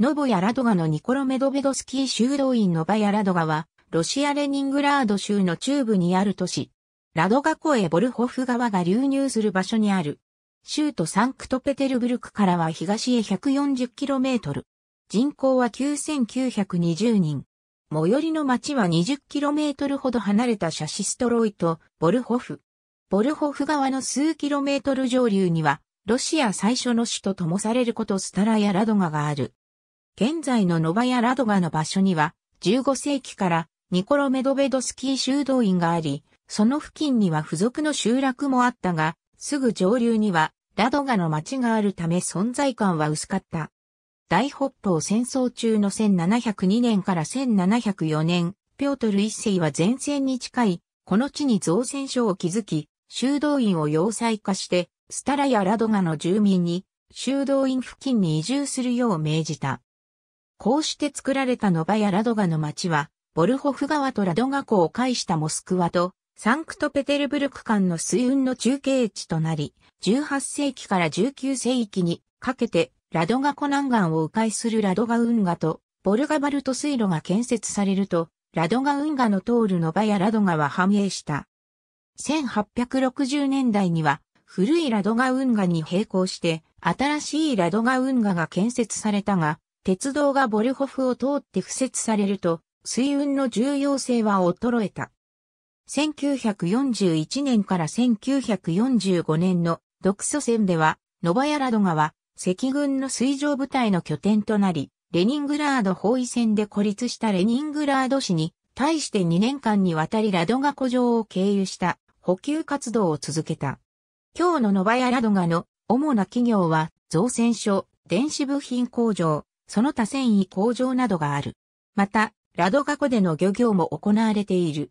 ノボヤラドガのニコロメドベドスキー修道院ノバヤラドガは、ロシアレニングラード州の中部にある都市、ラドガ湖へボルホフ川が流入する場所にある。州都サンクトペテルブルクからは東へ 140km。人口は9920人。最寄りの町は 20km ほど離れたシャシストロイとボルホフ。ボルホフ川の数 km 上流には、ロシア最初の首都ともされることスタラやラドガがある。現在のノバヤ・ラドガの場所には、15世紀からニコロメドベドスキー修道院があり、その付近には付属の集落もあったが、すぐ上流にはラドガの町があるため存在感は薄かった。大北方戦争中の1702年から1704年、ピョートル一世は前線に近い、この地に造船所を築き、修道院を要塞化して、スタラやラドガの住民に、修道院付近に移住するよう命じた。こうして作られたノバヤ・ラドガの町は、ボルホフ川とラドガ湖を介したモスクワと、サンクトペテルブルク間の水運の中継地となり、18世紀から19世紀にかけて、ラドガ湖南岸を迂回するラドガ運河と、ボルガバルト水路が建設されると、ラドガ運河の通るノバヤ・ラドガは繁栄した。1860年代には、古いラドガ運河に並行して、新しいラドガ運河が建設されたが、鉄道がボルホフを通って敷設されると、水運の重要性は衰えた。1941年から1945年の独ソ戦では、ノバヤラド川、赤軍の水上部隊の拠点となり、レニングラード包囲戦で孤立したレニングラード市に、対して2年間にわたりラドガ湖上を経由した補給活動を続けた。今日のノバヤラドガの主な企業は造船所、電子部品工場、その他繊維工場などがある。また、ラドガ湖での漁業も行われている。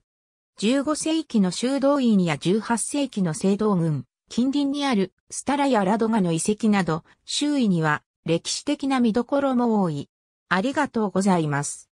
15世紀の修道院や18世紀の聖堂群、近隣にあるスタラやラドガの遺跡など、周囲には歴史的な見どころも多い。ありがとうございます。